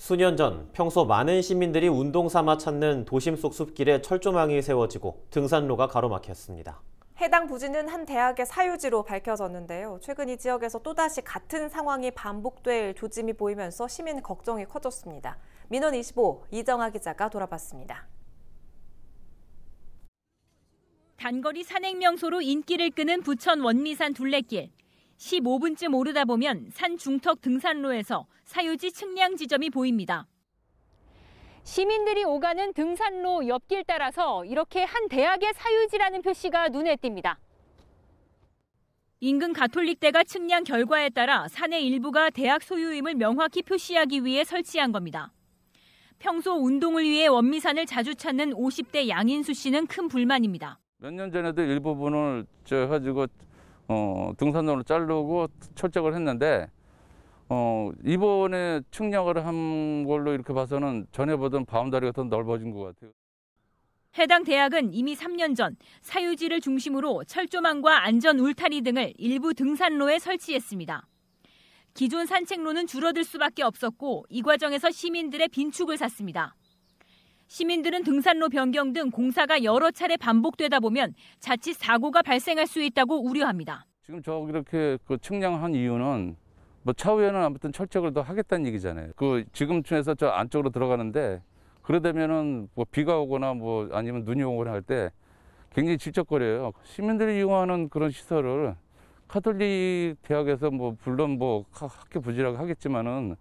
수년 전 평소 많은 시민들이 운동 삼아 찾는 도심 속 숲길에 철조망이 세워지고 등산로가 가로막혔습니다. 해당 부지는 한 대학의 사유지로 밝혀졌는데요. 최근 이 지역에서 또다시 같은 상황이 반복될 조짐이 보이면서 시민 걱정이 커졌습니다. 민원 25 이정아 기자가 돌아봤습니다. 단거리 산행 명소로 인기를 끄는 부천 원미산 둘레길. 15분쯤 오르다 보면 산 중턱 등산로에서 사유지 측량 지점이 보입니다. 시민들이 오가는 등산로 옆길 따라서 이렇게 한 대학의 사유지라는 표시가 눈에 띕니다. 인근 가톨릭대가 측량 결과에 따라 산의 일부가 대학 소유임을 명확히 표시하기 위해 설치한 겁니다. 평소 운동을 위해 원미산을 자주 찾는 50대 양인수 씨는 큰 불만입니다. 몇 년 전에도 일부분을 저 가지고 어, 등산로를 자르고 철책을 했는데 어, 이번에 측량을 한 걸로 이렇게 봐서는 전에 보던 바운다리가 더 넓어진 것 같아요. 해당 대학은 이미 3년 전 사유지를 중심으로 철조망과 안전 울타리 등을 일부 등산로에 설치했습니다. 기존 산책로는 줄어들 수밖에 없었고 이 과정에서 시민들의 빈축을 샀습니다. 시민들은 등산로 변경 등 공사가 여러 차례 반복되다 보면 자칫 사고가 발생할 수 있다고 우려합니다. 지금 저 이렇게 그 측량한 이유는 뭐 차후에는 아무튼 철책을 더 하겠다는 얘기잖아요. 그 지금쯤에서 저 안쪽으로 들어가는데 그러다면은 뭐 비가 오거나 뭐 아니면 눈이 오거나 할 때 굉장히 질척거려요. 시민들이 이용하는 그런 시설을 카톨릭 대학에서 뭐 물론 뭐 학교 부지라고 하겠지만은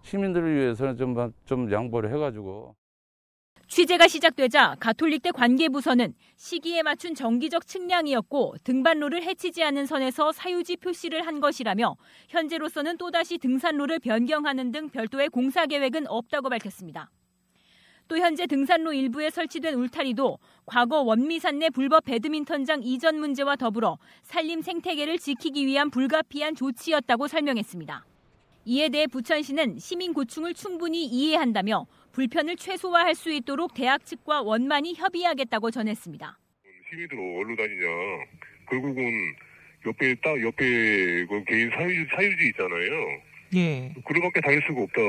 시민들을 위해서는 좀좀 양보를 해가지고. 취재가 시작되자 가톨릭대 관계부서는 시기에 맞춘 정기적 측량이었고 등반로를 해치지 않은 선에서 사유지 표시를 한 것이라며 현재로서는 또다시 등산로를 변경하는 등 별도의 공사 계획은 없다고 밝혔습니다. 또 현재 등산로 일부에 설치된 울타리도 과거 원미산 내 불법 배드민턴장 이전 문제와 더불어 산림 생태계를 지키기 위한 불가피한 조치였다고 설명했습니다. 이에 대해 부천시는 시민 고충을 충분히 이해한다며 불편을 최소화할 수 있도록 대학 측과 원만히 협의하겠다고 전했습니다. 힘이 들어 디로 다니냐. 결국은 옆에 딱 옆에 그 개인 사유, 사유지 있잖아요. 예. 그로밖에 다닐 수가 없다.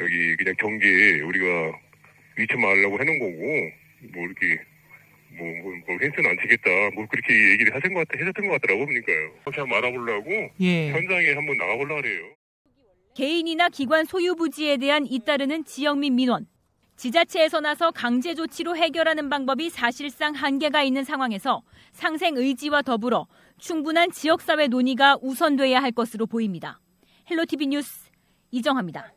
여기 그냥 경계에 우리가 위치 말라고 해놓은 거고 뭐 이렇게 뭐, 뭐, 뭐스는안 치겠다. 뭐 그렇게 얘기를 하신 것 같, 하셨던 것 같더라고, 그니까요 그냥 말아보려고 예. 현장에 한번 나가보려고 그요 개인이나 기관 소유 부지에 대한 잇따르는 지역 민 민원, 지자체에서 나서 강제 조치로 해결하는 방법이 사실상 한계가 있는 상황에서 상생 의지와 더불어 충분한 지역사회 논의가 우선돼야 할 것으로 보입니다. 헬로티비 뉴스 이정합니다.